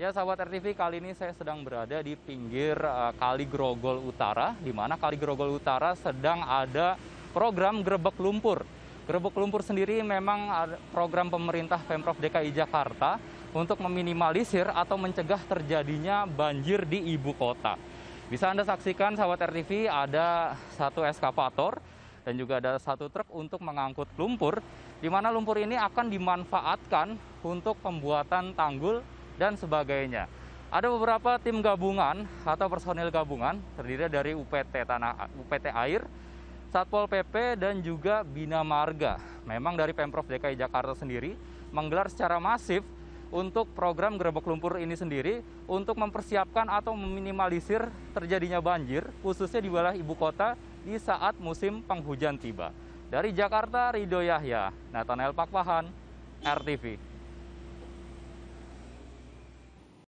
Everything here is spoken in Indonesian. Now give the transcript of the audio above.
Ya sahabat RTV kali ini saya sedang berada di pinggir uh, eh, Kali Grogol Utara di mana Kali Grogol Utara sedang ada program Grebek Lumpur. Grebek Lumpur sendiri memang program pemerintah Pemprov DKI Jakarta untuk meminimalisir atau mencegah terjadinya banjir di ibu kota. Bisa Anda saksikan sahabat RTV ada satu eskavator dan juga ada satu truk untuk mengangkut lumpur di mana lumpur ini akan dimanfaatkan untuk pembuatan tanggul dan sebagainya. Ada beberapa tim gabungan atau personil gabungan terdiri dari UPT Tanah UPT Air, Satpol PP dan juga Bina Marga. Memang dari Pemprov DKI Jakarta sendiri menggelar secara masif untuk program gerebek lumpur ini sendiri untuk mempersiapkan atau meminimalisir terjadinya banjir khususnya di wilayah ibu kota di saat musim penghujan tiba. Dari Jakarta, Rido Yahya, Nathaniel Pakpahan, RTV.